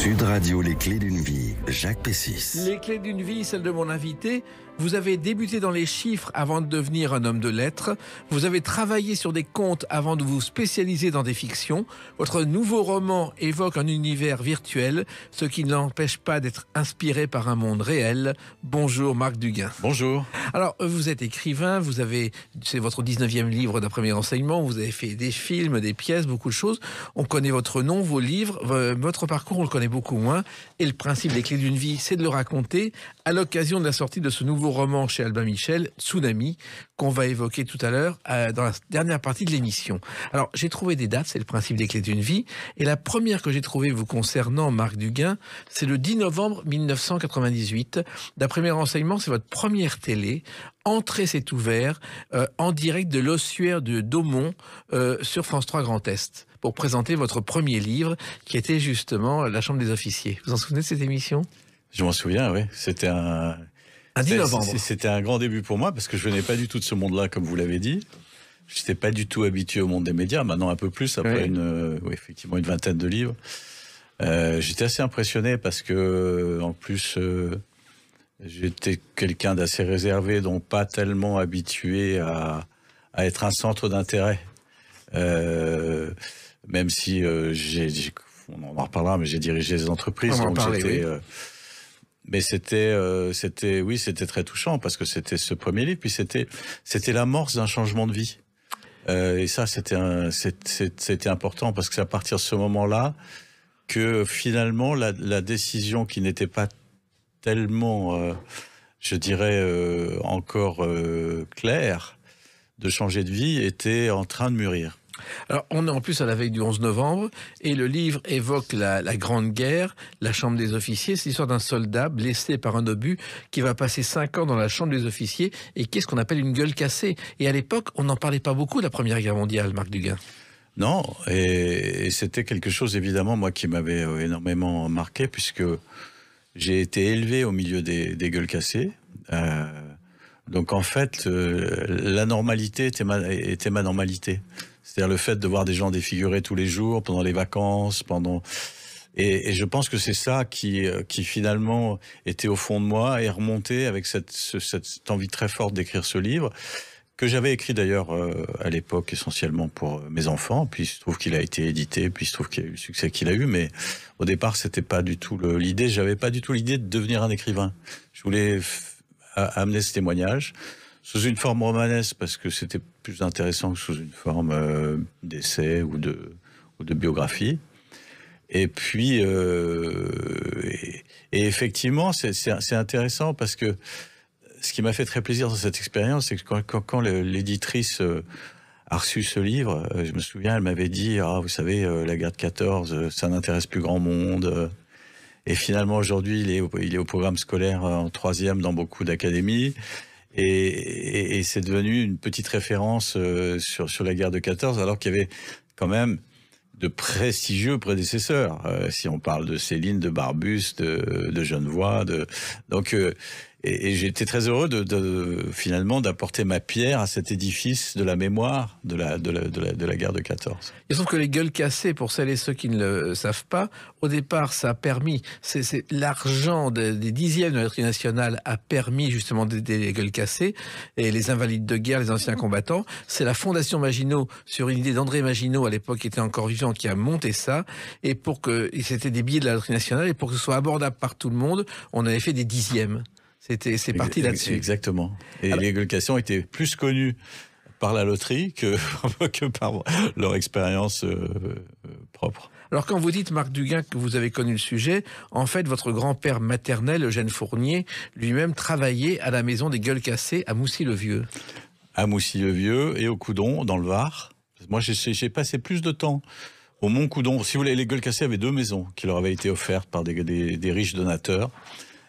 Sud Radio, les clés d'une vie, Jacques Pessis. Les clés d'une vie, celle de mon invité, vous avez débuté dans les chiffres avant de devenir un homme de lettres. Vous avez travaillé sur des comptes avant de vous spécialiser dans des fictions. Votre nouveau roman évoque un univers virtuel, ce qui ne l'empêche pas d'être inspiré par un monde réel. Bonjour Marc Duguin. Bonjour. Alors, vous êtes écrivain, vous avez, c'est votre 19e livre d'un premier enseignement, vous avez fait des films, des pièces, beaucoup de choses. On connaît votre nom, vos livres, votre parcours, on le connaît beaucoup moins. Et le principe des clés d'une vie, c'est de le raconter à l'occasion de la sortie de ce nouveau roman chez Albin Michel, Tsunami, qu'on va évoquer tout à l'heure euh, dans la dernière partie de l'émission. Alors, j'ai trouvé des dates, c'est le principe des clés d'une vie. Et la première que j'ai trouvée vous concernant, Marc Duguin, c'est le 10 novembre 1998. D'après mes renseignements, c'est votre première télé. Entrée s'est ouvert euh, en direct de l'ossuaire de Daumont euh, sur France 3 Grand Est pour présenter votre premier livre qui était justement La Chambre des officiers. Vous en souvenez de cette émission Je m'en souviens, oui. C'était un... C'était un grand début pour moi parce que je venais pas du tout de ce monde-là, comme vous l'avez dit. Je n'étais pas du tout habitué au monde des médias. Maintenant, un peu plus après une, euh, effectivement, une vingtaine de livres. Euh, j'étais assez impressionné parce que, en plus, euh, j'étais quelqu'un d'assez réservé, donc pas tellement habitué à, à être un centre d'intérêt. Euh, même si euh, j'ai, on en reparlera, mais j'ai dirigé des entreprises, euh, mais c'était, euh, c'était, oui, c'était très touchant parce que c'était ce premier livre, puis c'était, c'était l'amorce d'un changement de vie. et ça, c'était, c'était important parce que c'est à partir de ce moment-là que finalement la, décision qui n'était pas tellement je dirais encore claire de changer de vie était en train de mûrir. Alors, on est en plus à la veille du 11 novembre, et le livre évoque la, Grande Guerre, la Chambre des officiers. C'est l'histoire d'un soldat blessé par un obus qui va passer cinq ans dans la Chambre des officiers et qui est ce qu'on appelle une gueule cassée. Et à l'époque, on n'en parlait pas beaucoup de la Première Guerre mondiale, Marc Duguin. Non, et, c'était quelque chose, évidemment, moi, qui m'avait euh, énormément marqué, puisque j'ai été élevé au milieu des, gueules cassées. Euh, donc, en fait, euh, la normalité était ma normalité. C'est-à-dire le fait de voir des gens défigurés tous les jours, pendant les vacances, pendant... Et, je pense que c'est ça qui, euh, qui finalement était au fond de moi et remontait avec cette, cette, envie très forte d'écrire ce livre que j'avais écrit d'ailleurs euh, à l'époque essentiellement pour euh, mes enfants, puis il se trouve qu'il a été édité, puis il se trouve qu'il y a eu le succès qu'il a eu, mais au départ c'était pas du tout l'idée, j'avais pas du tout l'idée de devenir un écrivain. Je voulais amener ce témoignage, sous une forme romanesque parce que c'était plus intéressant que sous une forme euh, d'essai ou de, ou de biographie. Et puis, euh, et, effectivement, c'est intéressant parce que ce qui m'a fait très plaisir dans cette expérience, c'est que quand, l'éditrice euh, a reçu ce livre, je me souviens, elle m'avait dit, ah, vous savez, la guerre de 14, ça n'intéresse plus grand monde. Et finalement, aujourd'hui, il il est au programme scolaire en troisième dans beaucoup d'académies. Et, c'est devenu une petite référence euh, sur, la guerre de 14, alors qu'il y avait quand même de prestigieux prédécesseurs. Euh, si on parle de Céline, de Barbus, de, de Genevois, de... donc euh, et, j'ai été très heureux de, finalement d'apporter ma pierre à cet édifice de la mémoire de la, de la, de la, guerre de 14. Il se que les gueules cassées, pour celles et ceux qui ne le savent pas, au départ, ça a permis, c'est l'argent des, dixièmes de la national nationale a permis justement d'aider les gueules cassées et les invalides de guerre, les anciens combattants. C'est la Fondation Maginot, sur une idée d'André Maginot à l'époque qui était encore vivant, qui a monté ça. Et pour que, c'était des billets de la loterie nationale, et pour que ce soit abordable par tout le monde, on avait fait des dixièmes c'est parti là-dessus. Exactement. Et Alors, les ont été plus connus par la loterie que, par leur expérience euh, euh, propre. Alors quand vous dites, Marc Duguin, que vous avez connu le sujet, en fait, votre grand-père maternel, Eugène Fournier, lui-même travaillait à la maison des gueules cassées à Moussy-le-Vieux. À Moussy-le-Vieux et au Coudon, dans le Var. Moi, j'ai passé plus de temps au Mont-Coudon. Si vous voulez, les gueules cassées avaient deux maisons qui leur avaient été offertes par des riches donateurs.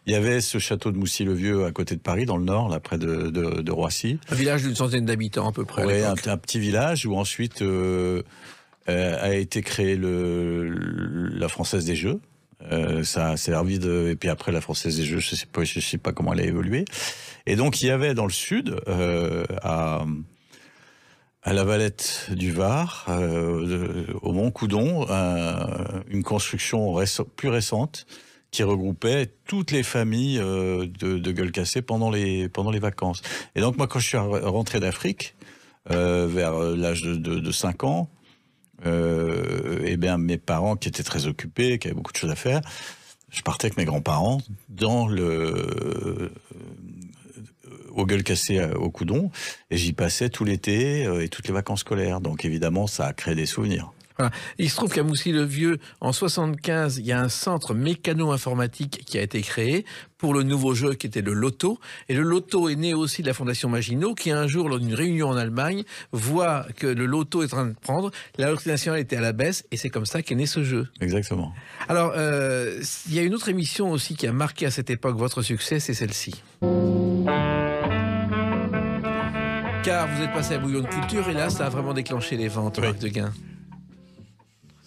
Il y avait ce château de Moussy-le-Vieux à côté de Paris, dans le nord, là, près de, Roissy. Un village d'une centaine d'habitants à peu près. Oui, un, petit village où ensuite euh, euh, a été créée le, la Française des Jeux. Euh, ça a servi de et puis après la française des jeux je sais je sais pas comment elle a évolué et donc il y avait dans le sud à à la Valette du Var, au Mont Coudon, une construction plus récente qui regroupait toutes les familles euh, de, de gueule pendant les, pendant les vacances. Et donc, moi, quand je suis rentré d'Afrique, euh, vers euh, l'âge de, 5 ans, et eh bien mes parents, qui étaient très occupés, qui avaient beaucoup de choses à faire, je partais avec mes grands-parents dans le au gueule au Coudon, et j'y passais tout l'été et toutes les vacances scolaires. Donc évidemment, ça a créé des souvenirs. Il se trouve qu'à Moussy-le-Vieux, en 75, il y a un centre mécano-informatique qui a été créé pour le nouveau jeu qui était le loto. Et le loto est né aussi de la Fondation Maginot qui, un jour, lors d'une réunion en Allemagne, voit que le loto est en train de prendre. La nationale était à la baisse et c'est comme ça qu'est né ce jeu. Exactement. Alors, euh, il y a une autre émission aussi qui a marqué à cette époque votre succès, c'est celle-ci car vous êtes passé à Bouillon de Culture et là, ça a vraiment déclenché les ventes, de Marc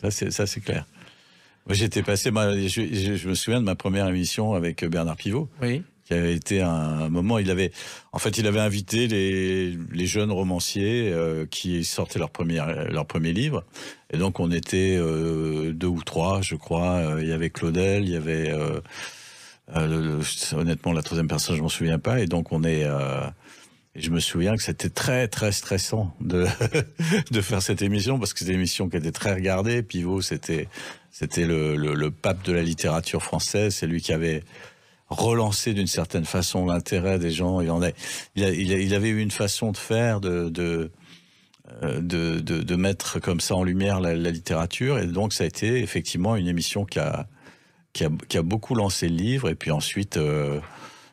ça, c'est, ça, c'est clair. Moi, j'étais passé, je, me souviens de ma première émission avec Bernard Pivot. Oui. Qui avait été un, moment, il avait, en fait, il avait invité les, jeunes romanciers euh, qui sortaient leur premier, leur premier livre. Et donc, on était euh, deux ou trois, je crois. Euh, il y avait Claudel, il y avait, honnêtement, la troisième personne, je m'en souviens pas. Et donc, on est, et je me souviens que c'était très très stressant de de faire cette émission parce que c'était une émission qui était très regardée. Pivot, c'était c'était le, pape de la littérature française. C'est lui qui avait relancé d'une certaine façon l'intérêt des gens. Il il, avait eu une façon de faire de de, euh, mettre comme ça en lumière la, littérature. Et donc ça a été effectivement une émission qui a qui a, beaucoup lancé le livre et puis ensuite euh,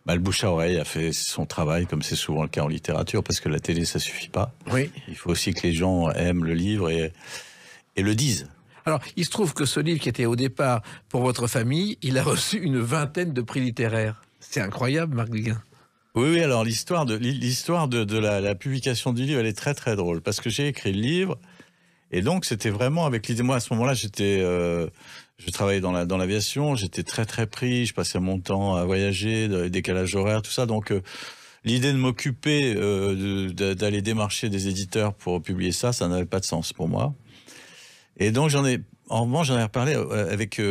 bah, le bouche à oreille a fait son travail, comme c'est souvent le cas en littérature, parce que la télé, ça suffit pas. Oui. Il faut aussi que les gens aiment le livre et, le disent. Alors, il se trouve que ce livre qui était au départ pour votre famille, il a reçu une vingtaine de prix littéraires. C'est incroyable, Marc Oui, oui, alors l'histoire de, l'histoire de, la, publication du livre, elle est très très drôle, parce que j'ai écrit le livre, et donc c'était vraiment avec l'idée, moi à ce moment-là, j'étais... Euh, je travaillais dans la dans l'aviation, j'étais très très pris, je passais mon temps à voyager, décalage horaire, tout ça. Donc euh, l'idée de m'occuper euh, d'aller démarcher des éditeurs pour publier ça, ça n'avait pas de sens pour moi. Et donc j'en ai en revanche, j'en ai reparlé euh, avec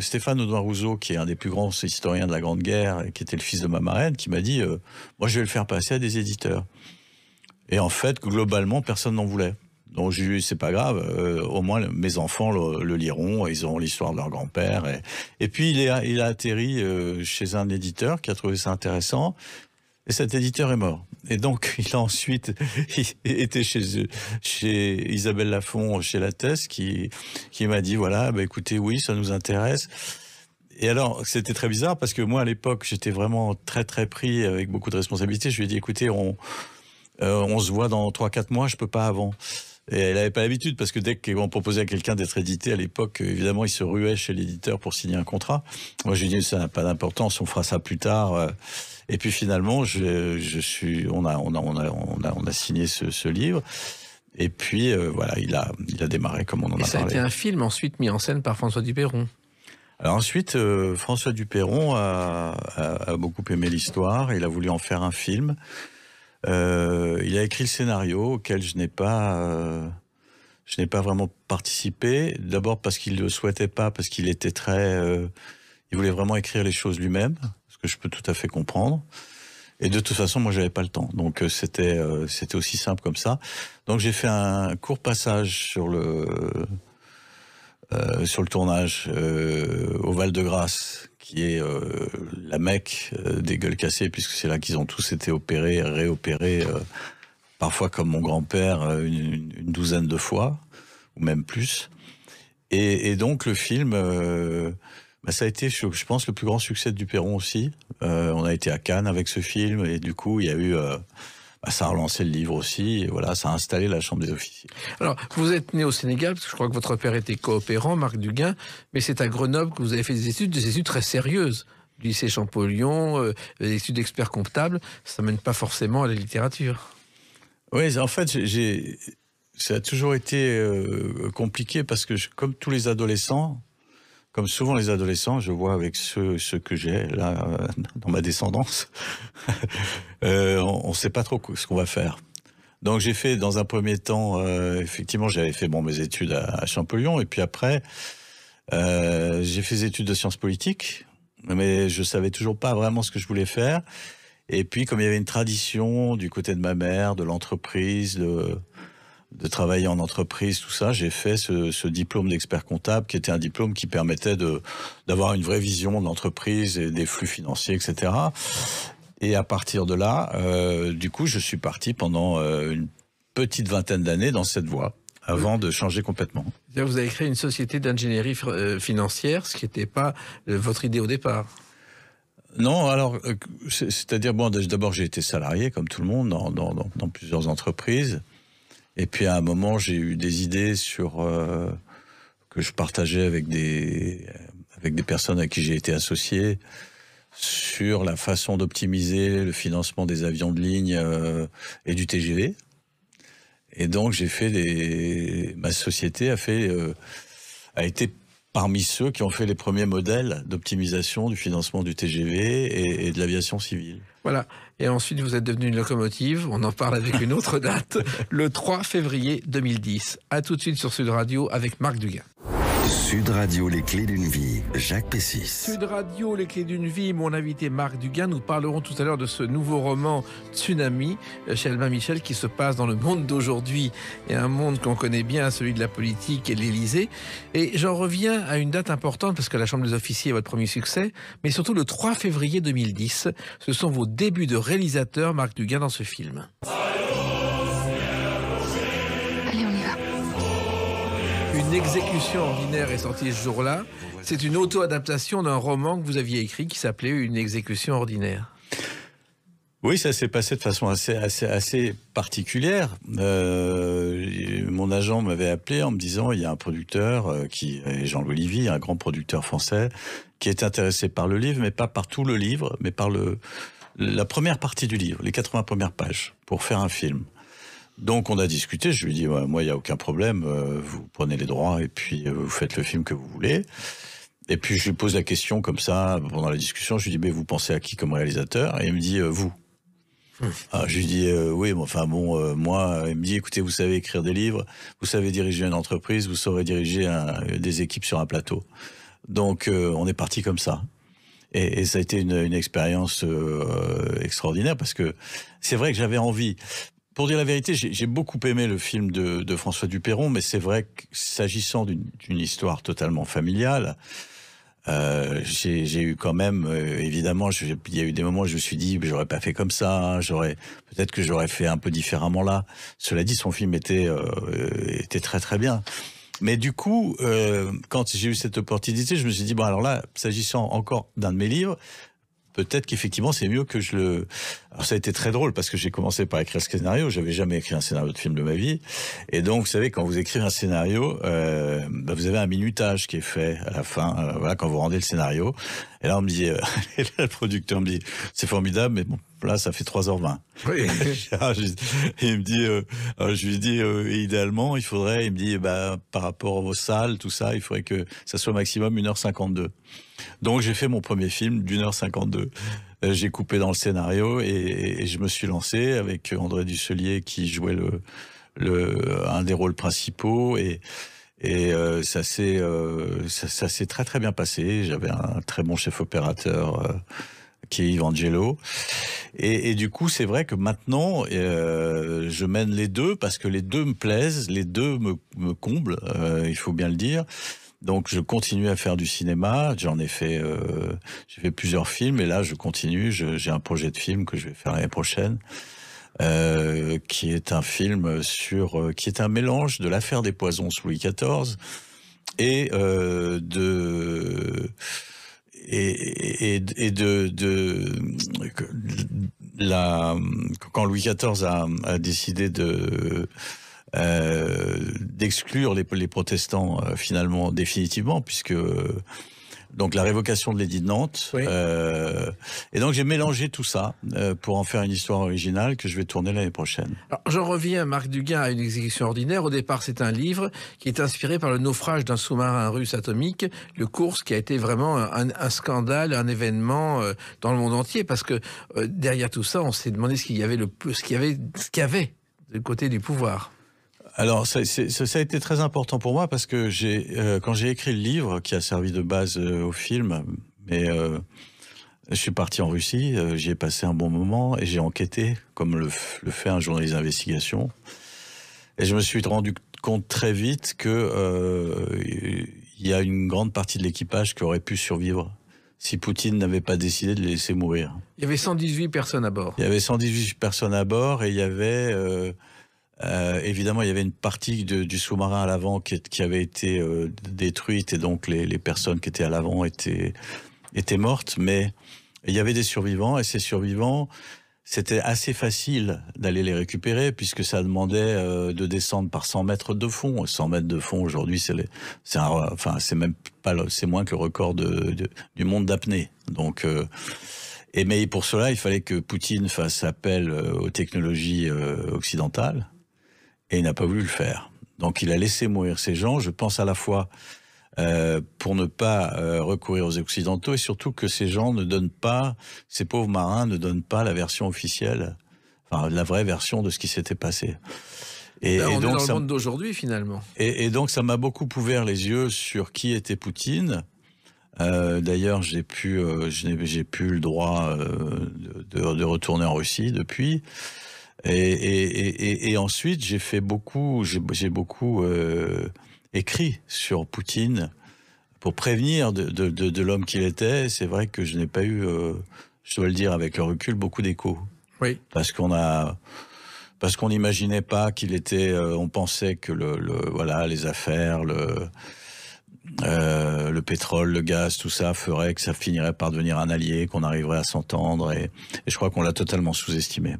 Stéphane Audouin Rousseau, qui est un des plus grands historiens de la Grande Guerre, qui était le fils de ma marraine, qui m'a dit Moi, je vais le faire passer à des éditeurs. Et en fait, globalement, personne n'en voulait. Donc je c'est pas grave, euh, au moins mes enfants le, liront, ils auront l'histoire de leur grand-père. Et, puis il, est, il a atterri euh, chez un éditeur qui a trouvé ça intéressant. Et cet éditeur est mort. Et donc, il a ensuite été chez, chez Isabelle Lafont, chez La Thèse, qui, qui m'a dit, voilà, bah, écoutez, oui, ça nous intéresse. Et alors, c'était très bizarre parce que moi, à l'époque, j'étais vraiment très, très pris avec beaucoup de responsabilités. Je lui ai dit, écoutez, on, euh, on se voit dans 3-4 mois, je peux pas avant. Et elle n'avait pas l'habitude, parce que dès qu'on proposait à quelqu'un d'être édité à l'époque, évidemment, il se ruait chez l'éditeur pour signer un contrat. Moi, j'ai dit, ça n'a pas d'importance, on fera ça plus tard. Euh. Et puis finalement, je, suis, on, a, on, a, on, a, on, a, signé ce, livre. Et puis euh, voilà, il a, il a démarré comme on en a parlé. Ça a été un film ensuite mis en scène par François Dupéron. Alors ensuite, euh, François Dupéron a, a, a, beaucoup aimé l'histoire. Il a voulu en faire un film. Euh, il a écrit le scénario auquel je n'ai pas, euh, pas vraiment participé. D'abord parce qu'il ne le souhaitait pas, parce qu'il était très, euh, il voulait vraiment écrire les choses lui-même, ce que je peux tout à fait comprendre. Et de toute façon, moi, n'avais pas le temps, donc c'était c'était aussi simple comme ça. Donc j'ai fait un court passage sur le sur le tournage au Val de Grâce, qui est euh, la mecque euh, des gueules cassées, puisque c'est là qu'ils ont tous été opérés, réopérés, euh, parfois comme mon grand-père, une, douzaine de fois, ou même plus. Et, donc le film, bah, ça a été, je, je, pense, le plus grand succès du Perron aussi. on a été à Cannes avec ce film, et du coup, il y a eu... Bah, ça a relancé le livre aussi, et voilà, ça a installé la Chambre des officiers. Alors, vous êtes né au Sénégal, je crois que votre père était coopérant, Marc Duguin, mais c'est à Grenoble que vous avez fait des études, des études très sérieuses lycée Champollion, euh, études d'expert comptable, ça mène pas forcément à la littérature. Oui, en fait, j'ai, ça a toujours été euh, compliqué parce que, comme tous les adolescents, comme souvent les adolescents, je vois avec ceux, que j'ai là euh, dans ma descendance, euh, on ne sait pas trop ce qu'on va faire. Donc j'ai fait dans un premier temps, euh, effectivement, j'avais fait bon mes études à, à Champollion et puis après j'ai fait des études de sciences politiques, mais je savais toujours pas vraiment ce que je voulais faire. Et puis comme il y avait une tradition du côté de ma mère, de l'entreprise, de de travailler en entreprise, tout ça, j'ai fait ce, diplôme d'expert comptable qui était un diplôme qui permettait d'avoir une vraie vision de l'entreprise et des flux financiers, etc. Et à partir de là, euh, du coup, je suis parti pendant euh, une petite vingtaine d'années dans cette voie avant de changer complètement. Vous avez créé une société d'ingénierie euh, financière, ce qui n'était pas votre idée au départ. Non, alors, c'est-à-dire, bon, d'abord, j'ai été salarié, comme tout le monde, dans plusieurs entreprises. Et puis à un moment, j'ai eu des idées sur euh, que je partageais avec des avec des personnes à qui j'ai été associé sur la façon d'optimiser le financement des avions de ligne euh, et du TGV. Et donc j'ai fait des ma société a fait euh, a été parmi ceux qui ont fait les premiers modèles d'optimisation du financement du TGV et, de l'aviation civile. Voilà. Et ensuite, vous êtes devenu une locomotive. On en parle avec une autre date, le 3 février 2010. À tout de suite sur Sud Radio avec Marc Dugas. Sud Radio, les clés d'une vie, Jacques Pessis. Sud Radio, les clés d'une vie, mon invité Marc Duguin. Nous parlerons tout à l'heure de ce nouveau roman Tsunami euh, chez Albin Michel qui se passe dans le monde d'aujourd'hui et un monde qu'on connaît bien, celui de la politique et de l'Élysée. Et j'en reviens à une date importante parce que la Chambre des officiers est votre premier succès, mais surtout le 3 février 2010. Ce sont vos débuts de réalisateur, Marc Duguin, dans ce film. une exécution ordinaire est sortie ce jour-là. C'est une auto-adaptation d'un roman que vous aviez écrit qui s'appelait Une exécution ordinaire. Oui, ça s'est passé de façon assez, assez, assez particulière. Euh, mon agent m'avait appelé en me disant il y a un producteur euh, qui est Jean-Louis Livy, un grand producteur français, qui est intéressé par le livre, mais pas par tout le livre, mais par le la première partie du livre, les 80 premières pages, pour faire un film. Donc on a discuté, je lui dis, moi il n'y a aucun problème, euh, vous prenez les droits et puis euh, vous faites le film que vous voulez. Et puis je lui pose la question comme ça, pendant la discussion, je lui dis, mais vous pensez à qui comme réalisateur Et il me dit, euh, vous. Hmm. Ah, je lui dis, oui, mais enfin bon, moi, il me dit, écoutez, vous savez écrire des livres, vous savez diriger une entreprise, vous saurez diriger des équipes sur un plateau. Donc on est parti comme ça. Et, ça a été une, expérience extraordinaire parce que c'est vrai que j'avais envie. Pour dire la vérité, j'ai beaucoup aimé le film de, François Dupéron, mais c'est vrai que s'agissant d'une histoire totalement familiale, euh, j'ai eu quand même, euh, évidemment, il y a eu des moments où je me suis dit, j'aurais pas fait comme ça, hein, j'aurais peut-être que j'aurais fait un peu différemment là. Cela dit, son film était euh, était très très bien. Mais du coup, quand j'ai eu cette opportunité, je me suis dit bon alors là, s'agissant encore d'un de mes livres, peut-être qu'effectivement c'est mieux que je le alors ça a été très drôle parce que j'ai commencé par écrire ce scénario. J'avais jamais écrit un scénario de film de ma vie. Et donc, vous savez, quand vous écrivez un scénario, euh, bah, vous avez un minutage qui est fait à la fin. Euh, voilà, quand vous rendez le scénario. Et là, on me dit, euh, le producteur me dit, c'est formidable, mais bon, là, ça fait 3h20. et ah, il me dit, euh, je lui dis, euh, idéalement, il faudrait, il me dit, bah, par rapport aux salles, tout ça, il faudrait que ça soit maximum 1h52. Donc, j'ai fait mon premier film d'une heure 52. Euh, j'ai coupé dans le scénario et, je me suis lancé avec André Dusselier qui jouait le, un des rôles principaux et, et euh, ça s'est euh, ça, très très bien passé. J'avais un très bon chef opérateur qui est Yves Angelo. Et, du coup, c'est vrai que maintenant, je mène les deux parce que les deux me plaisent, les deux me, me comblent, il faut bien le dire. Donc je continue à faire du cinéma. J'en ai fait, euh, j'ai fait plusieurs films et là je continue. J'ai un projet de film que je vais faire l'année prochaine, euh, qui est un film sur, euh, qui est un mélange de l'affaire des poisons sous Louis XIV et euh, de et, et, et de, de, la quand Louis XIV a décidé de euh, d'exclure les, protestants euh, finalement définitivement, puisque euh, donc la révocation de l'édit de Nantes. et donc j'ai mélangé tout ça pour en faire une histoire originale que je vais tourner l'année prochaine. Alors, j'en reviens, Marc Duguin, à une exécution ordinaire. Au départ, c'est un livre qui est inspiré par le naufrage d'un sous-marin russe atomique, le course qui a été vraiment un, scandale, un événement dans le monde entier, parce que derrière tout ça, on s'est demandé ce qu'il y avait, le, ce qu'il y avait, ce qu'il y avait du côté du pouvoir. Alors, ça, ça, a été très important pour moi parce que euh, quand j'ai écrit le livre qui a servi de base euh, au film, mais euh, je suis parti en Russie, j'y ai passé un bon moment et j'ai enquêté, comme le, fait un journaliste d'investigation. Et je me suis rendu compte très vite que il y a une grande partie de l'équipage qui aurait pu survivre si Poutine n'avait pas décidé de les laisser mourir. Il y avait 118 personnes à bord. Il y avait 118 personnes à bord et il y avait euh, évidemment, il y avait une partie du sous-marin à l'avant qui, avait été euh, détruite et donc les, personnes qui étaient à l'avant étaient, mortes, mais il y avait des survivants et ces survivants, c'était assez facile d'aller les récupérer puisque ça demandait euh, de descendre par 100 mètres de fond. 100 mètres de fond aujourd'hui, c'est même pas moins que le record du monde d'apnée. Donc mais pour cela, il fallait que Poutine fasse appel aux technologies occidentales et il n'a pas voulu le faire. Donc il a laissé mourir ces gens, je pense à la fois euh, pour ne pas euh, recourir aux Occidentaux et surtout que ces gens ne donnent pas, ces pauvres marins ne donnent pas la version officielle, enfin la vraie version de ce qui s'était passé. Et, ben, on donc, dans le monde d'aujourd'hui finalement. Et, donc ça m'a beaucoup ouvert les yeux sur qui était Poutine. Euh, d'ailleurs, j'ai pu, j'ai pu le droit de, de, retourner en Russie depuis. Et, ensuite, j'ai fait beaucoup, j'ai beaucoup euh, écrit sur Poutine pour prévenir de, l'homme qu'il était. C'est vrai que je n'ai pas eu, euh, je dois le dire avec le recul, beaucoup d'écho. Oui. Parce qu'on a, parce qu'on n'imaginait pas qu'il était. Euh, on pensait que le, voilà, les affaires, le. le pétrole, le gaz, tout ça ferait que ça finirait par devenir un allié, qu'on arriverait à s'entendre, et je crois qu'on l'a totalement sous-estimé.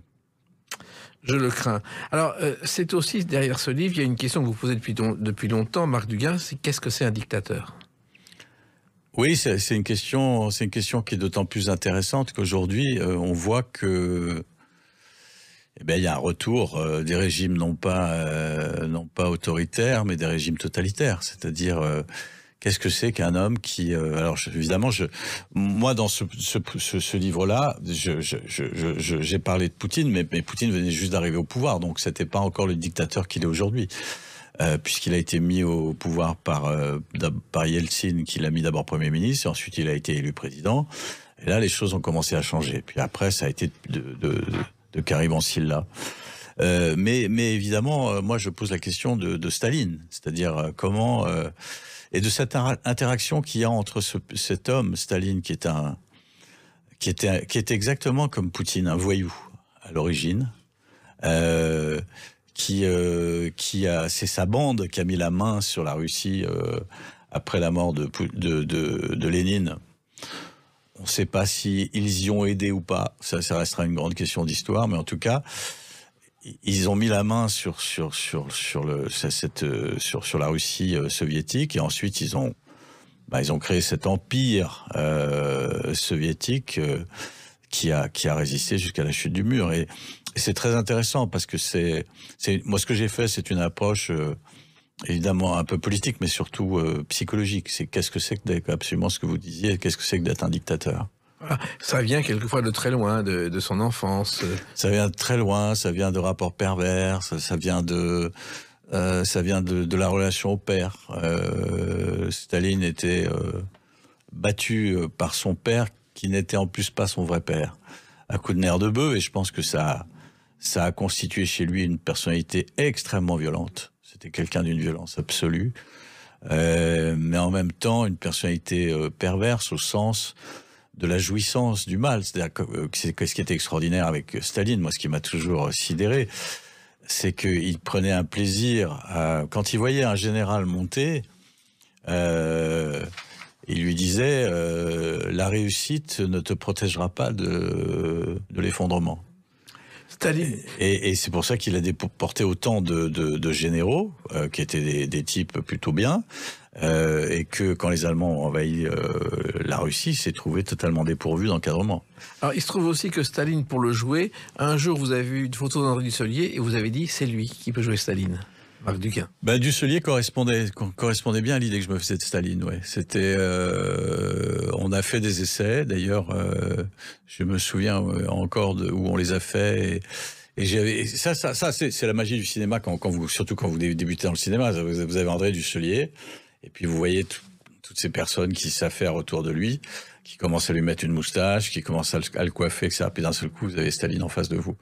Je le crains. Alors, euh, c'est aussi derrière ce livre, il y a une question que vous posez depuis, depuis longtemps, Marc Dugas, c'est qu'est-ce que c'est un dictateur oui, c'est une question, une question qui est d'autant plus intéressante qu'aujourd'hui, euh, on voit que eh ben, il y a un retour euh, des régimes non pas non pas autoritaires, mais des régimes totalitaires, c'est-à-dire qu'est-ce que c'est qu'un homme qui... Euh, alors évidemment, je, moi dans ce, ce, ce, livre-là, j'ai je, je, parlé de Poutine, mais, mais Poutine venait juste d'arriver au pouvoir, donc c'était pas encore le dictateur qu'il est aujourd'hui. Euh, puisqu'il a été mis au pouvoir par, euh, par Yeltsin, qui l'a mis d'abord Premier ministre, et ensuite il a été élu président. Et là, les choses ont commencé à changer. Puis après, ça a été de, de, de Euh, mais, mais évidemment, euh, moi, je pose la question de, de Staline, c'est-à-dire comment et de cette interaction qu'il y a entre cet homme, Staline, qui est un, qui était, qui est exactement comme Poutine, un voyou à l'origine, euh, qui, euh, qui a, c'est sa bande qui a mis la main sur la Russie euh, après la mort de, de, de, Lénine. On ne sait pas si y ont aidé ou pas. Ça, ça restera une grande question d'histoire, mais en tout cas, ils ont mis la main sur sur sur sur le cette euh, sur sur la Russie euh, soviétique et ensuite ils ont bah, ils ont créé cet empire euh, soviétique qui a qui a résisté jusqu'à la chute du mur et, c'est très intéressant parce que c'est c'est moi ce que j'ai fait c'est une approche évidemment un peu politique mais surtout psychologique c'est qu'est-ce que c'est que d'être absolument ce que vous disiez qu'est-ce que c'est que d'être un dictateur ça vient quelquefois de très loin, de, son enfance. Ça vient de très loin, ça vient de rapports pervers, ça, vient de... Euh, ça vient de, la relation au père. Euh, Staline était euh, battu par son père, qui n'était en plus pas son vrai père, à coup de nerf de bœuf, et je pense que ça, ça a constitué chez lui une personnalité extrêmement violente. C'était quelqu'un d'une violence absolue, mais en même temps une personnalité perverse au sens de la jouissance du mal. C'est-à-dire euh, que, ce qui était extraordinaire avec Staline, moi, ce qui m'a toujours sidéré, c'est qu'il prenait un plaisir quand il voyait un général monter. Euh, il lui disait euh, la réussite ne te protégera pas de l'effondrement. Et, c'est pour ça qu'il a déporté autant de, généraux, euh, qui étaient des, types plutôt bien, euh, et que quand les Allemands ont envahi euh, la Russie, s'est trouvé totalement dépourvu d'encadrement. Alors il se trouve aussi que Staline, pour le jouer, un jour vous avez vu une photo d'André Dussolier et vous avez dit c'est lui qui peut jouer Staline. Marc Duquin. Bah, Dusselier correspondait, correspondait bien à l'idée que je me faisais de Staline. Ouais. C'était, euh, on a fait des essais, d'ailleurs, euh, je me souviens euh, encore de où on les a faits. Et, j'avais, ça, ça, c'est la magie du cinéma, quand, vous, surtout quand vous débutez dans le cinéma. Vous avez André Dusselier, et puis vous voyez toutes ces personnes qui s'affairent autour de lui, qui commencent à lui mettre une moustache, qui commencent à le, coiffer, coiffer, etc. Puis d'un seul coup, vous avez Staline en face de vous.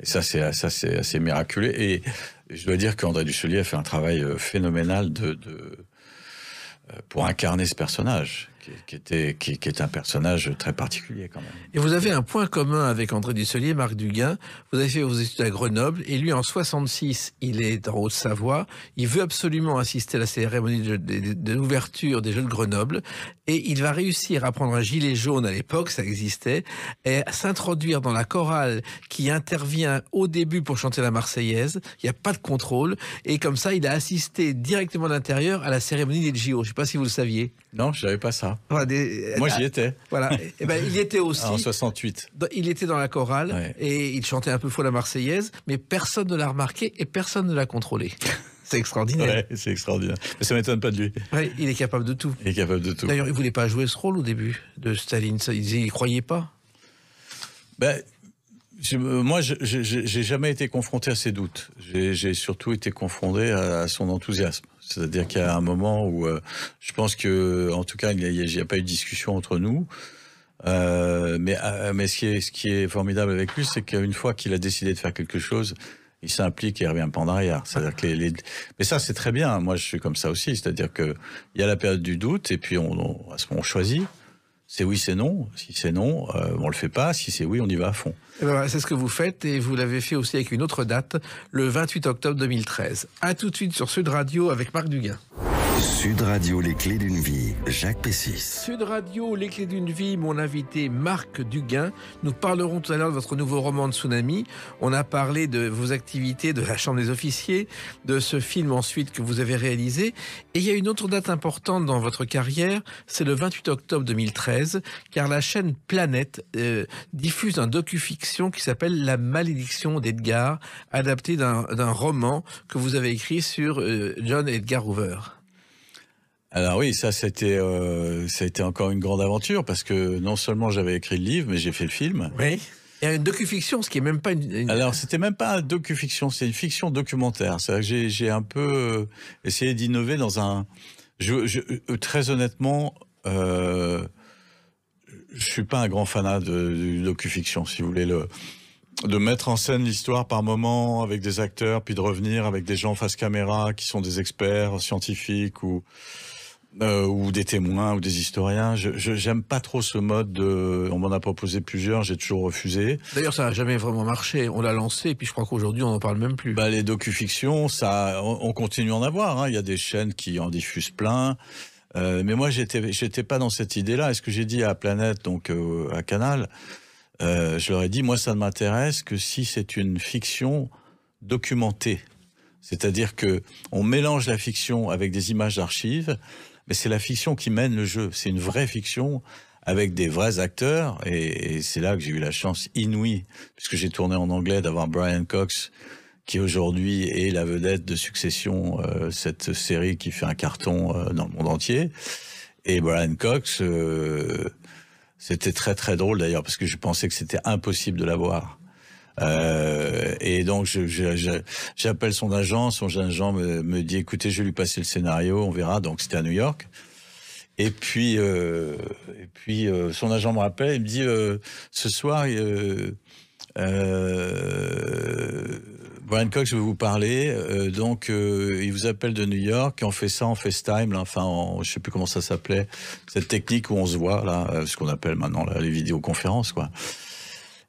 Et ça, c'est assez, assez miraculeux. Et je dois dire qu'André Dussollier a fait un travail euh, phénoménal euh, pour incarner ce personnage, qui, est un personnage très particulier quand même. Et vous avez un point commun avec André Dusselier, Marc Duguin. Vous avez fait vos études à Grenoble, et lui en 66, il est en Haute-Savoie. Il veut absolument assister à la cérémonie de, de l'ouverture des Jeux de Grenoble, et il va réussir à prendre un gilet jaune à l'époque, ça existait, et s'introduire dans la chorale qui intervient au début pour chanter la Marseillaise. Il n'y a pas de contrôle et comme ça, il a assisté directement à l'intérieur à la cérémonie des JO. Je ne sais pas si vous le saviez. Non, je n'avais pas ça. Moi, euh, j'y étais. Voilà. Eh ben, il était aussi. en 68. Il était dans la chorale et il chantait un peu faux la Marseillaise, mais personne ne l'a remarqué et personne ne l'a contrôlé. C'est extraordinaire. c'est extraordinaire. Mais ça m'étonne pas de lui. il est capable de tout. Il est capable de tout. D'ailleurs, il voulait pas jouer ce rôle au début de Staline. il ne croyait pas. Ben, je, moi, j'ai jamais été confronté à ses doutes. J'ai surtout été confronté à, son enthousiasme. C'est-à-dire qu'il y a un moment où euh, je pense que, en tout cas, il n'y a, pas eu de discussion entre nous. Euh, mais, euh, mais ce, qui ce qui est formidable avec lui, c'est qu'une fois qu'il a décidé de faire quelque chose, il s'implique et il revient pas C'est-à-dire mais ça c'est très bien. Moi je suis comme ça aussi, c'est-à-dire qu'il y a la période du doute et puis on, à ce moment on choisit. C'est oui, c'est non. Si c'est non, euh, on le fait pas. Si c'est oui, on y va à fond. Eh ben c'est ce que vous faites et vous l'avez fait aussi avec une autre date, le 28 octobre 2013. À tout de suite sur Sud Radio avec Marc Duguin. Sud Radio, les clés d'une vie, Jacques Pessis. Sud Radio, les clés d'une vie, mon invité Marc Duguin. Nous parlerons tout à l'heure de votre nouveau roman de Tsunami. On a parlé de vos activités, de la Chambre des officiers, de ce film ensuite que vous avez réalisé. Et il y a une autre date importante dans votre carrière, c'est le 28 octobre 2013, car la chaîne Planète euh, diffuse un docu qui s'appelle La malédiction d'Edgar, adapté d'un roman que vous avez écrit sur euh, John Edgar Hoover. Alors oui, ça c'était euh, a été encore une grande aventure parce que non seulement j'avais écrit le livre, mais j'ai fait le film. Oui. Et une docu-fiction, ce qui est même pas une. Alors, Alors, c'était même pas une docu-fiction, c'est une fiction documentaire. C'est que j'ai un peu euh, essayé d'innover dans un. très honnêtement, je suis pas un grand fanat de, docufiction, docu-fiction, si vous voulez de mettre en scène l'histoire par moment avec des acteurs, puis de revenir avec des gens face caméra qui sont des experts scientifiques ou euh, ou des témoins ou des historiens. Je j'aime pas trop ce mode. De... On m'en a proposé plusieurs, j'ai toujours refusé. D'ailleurs, ça n'a jamais vraiment marché. On l'a lancé, puis je crois qu'aujourd'hui, on n'en parle même plus. Bah, les docufictions, ça, on continue à en avoir. Hein. Il y a des chaînes qui en diffusent plein. Euh, mais moi, je n'étais pas dans cette idée-là. Et ce que j'ai dit à Planète, donc euh, à Canal, euh, je leur ai dit, moi, ça ne m'intéresse que si c'est une fiction documentée. C'est-à-dire que on mélange la fiction avec des images d'archives, mais c'est la fiction qui mène le jeu. C'est une vraie fiction avec des vrais acteurs, et c'est là que j'ai eu la chance inouïe, puisque j'ai tourné en anglais, d'avoir Brian Cox, qui aujourd'hui est la vedette de Succession, euh, cette série qui fait un carton euh, dans le monde entier. Et Brian Cox, euh, c'était très très drôle d'ailleurs, parce que je pensais que c'était impossible de l'avoir. et donc j'appelle son agent, son agent me, dit écoutez, je vais lui passer le scénario, on verra. Donc c'était à New York. Et puis, et puis son agent me rappelle, il me dit ce soir. Euh, Brian Cox, je vais vous parler. Euh, donc, euh, il vous appelle de New York. Et on fait ça en FaceTime, là, enfin, je sais plus comment ça s'appelait, cette technique où on se voit, là, euh, ce qu'on appelle maintenant les vidéoconférences, quoi.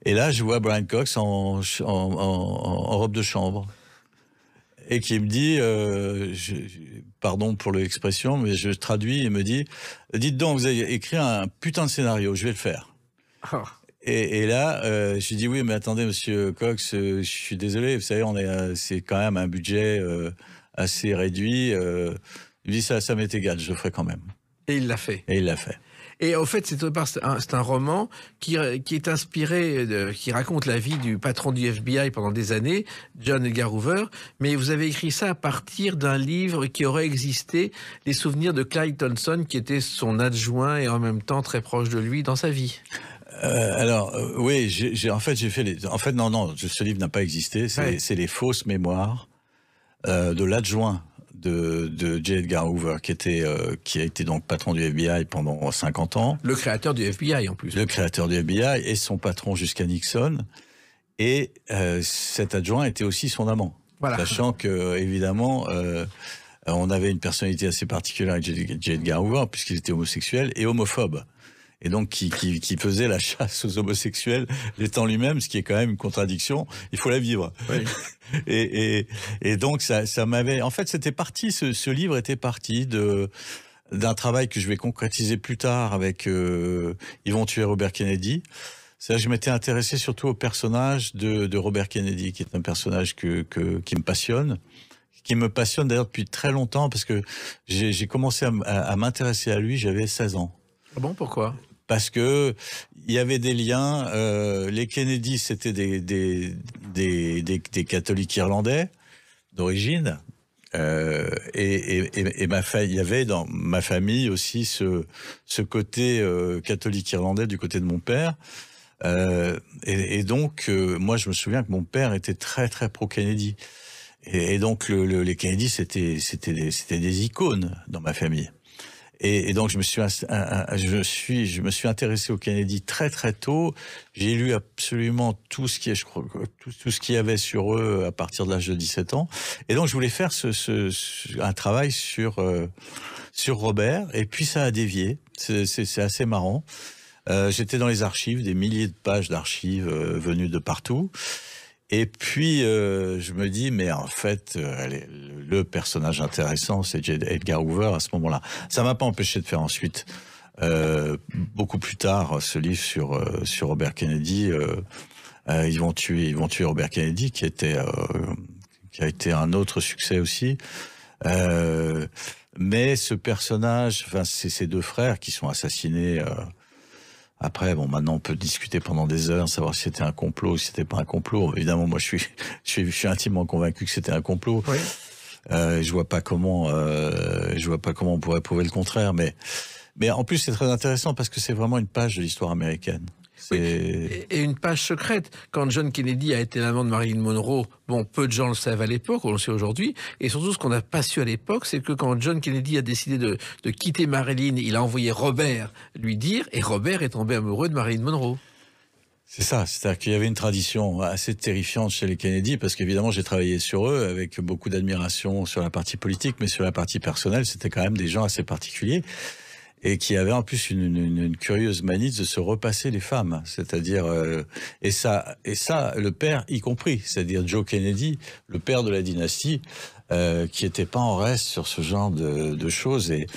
Et là, je vois Brian Cox en, robe de chambre et qui me dit, pardon pour l'expression, mais je traduis, il me dit, dites donc, vous avez écrit un putain de scénario, je vais le faire. Ah. Et, là, euh, je lui dis oui, mais attendez, Monsieur Cox, euh, je suis désolé. Vous savez, on est, euh, c'est quand même un budget assez réduit. il ça, ça m'est égal, je le ferai quand même. Et il l'a fait. Et il l'a fait. Et en fait, c'est un, un, roman qui, qui est inspiré, qui raconte la vie du patron du FBI pendant des années, John Edgar Hoover. Mais vous avez écrit ça à partir d'un livre qui aurait existé, Les souvenirs de Clyde Thompson, qui était son adjoint et en même temps très proche de lui dans sa vie. Euh, alors, euh, oui, j'ai, en fait, j'ai fait les. En fait, non, non, ce livre n'a pas existé. C'est, les fausses mémoires euh, de l'adjoint de, J. Edgar Hoover, qui, était, qui a été donc patron du FBI pendant 50 ans. Le créateur du FBI, en plus. Le créateur du FBI et son patron jusqu'à Nixon. Et cet adjoint était aussi son amant. Sachant que, évidemment on avait une personnalité assez particulière avec J. Edgar Hoover, puisqu'il était homosexuel et homophobe et donc qui, faisait la chasse aux homosexuels l'étant lui-même, ce qui est quand même une contradiction. Il faut la vivre. et, donc ça, m'avait. En fait, c'était parti. Ce, livre était parti de d'un travail que je vais concrétiser plus tard avec euh, Yvon tuer Robert Kennedy. Ça, je m'étais intéressé surtout au personnage de, Robert Kennedy, qui est un personnage que, qui me passionne qui me passionne d'ailleurs depuis très longtemps parce que j'ai commencé à m'intéresser à lui, j'avais 16 ans. Ah bon, pourquoi parce que il y avait des liens. Euh, les Kennedy, c'était des des, des, des, catholiques irlandais d'origine. Euh, et, et, et ma il y avait dans ma famille aussi ce, ce côté euh, catholique irlandais du côté de mon père. Euh, et, et, donc, euh, moi, je me souviens que mon père était très, très pro-Kennedy. Et, donc, le, les Kennedy, c'était des icônes dans ma famille. Et, donc je me suis, je suis, je me suis intéressé au Kennedy très très tôt. J'ai lu absolument tout ce qui est, je crois, tout, ce qu'il y avait sur eux à partir de l'âge de 17 ans. Et donc je voulais faire ce, ce, un travail sur euh, sur Robert. Et puis ça a dévié. C'est assez marrant. Euh, J'étais dans les archives, des milliers de pages d'archives euh, venues de partout. Et puis, euh, je me dis, mais en fait, euh, le personnage intéressant, c'est Edgar Hoover à ce moment-là. Ça m'a pas empêché de faire ensuite, euh, beaucoup plus tard, ce livre sur, sur Robert Kennedy. Euh, ils, vont tuer, ils vont tuer Robert Kennedy, qui, était, qui a été un autre succès aussi. mais ce personnage, enfin, c'est ses deux frères qui sont assassinés après, bon, maintenant on peut discuter pendant des heures, savoir si c'était un complot, ou si c'était pas un complot. Évidemment, moi je suis, je suis, je suis intimement convaincu que c'était un complot. Oui. Euh, je vois pas comment, euh, je vois pas comment on pourrait prouver le contraire. Mais, mais en plus c'est très intéressant parce que c'est vraiment une page de l'histoire américaine. Et, une page secrète. Quand John Kennedy a été l'amant de Marilyn Monroe, bon, peu de gens le savent à l'époque, on le sait aujourd'hui. Et surtout, ce qu'on n'a pas su à l'époque, c'est que quand John Kennedy a décidé de, de quitter Marilyn, il a envoyé Robert lui dire, et Robert est tombé amoureux de Marilyn Monroe. C'est ça, c'est-à-dire qu'il y avait une tradition assez terrifiante chez les Kennedy, parce qu'évidemment j'ai travaillé sur eux avec beaucoup d'admiration sur la partie politique, mais sur la partie personnelle, c'était quand même des gens assez particuliers et qui avait en plus une, une, une curieuse manie de se repasser les femmes, c'est-à-dire euh, et ça et ça le père y compris, c'est-à-dire Joe Kennedy, le père de la dynastie, euh, qui n'était pas en reste sur ce genre de, de choses et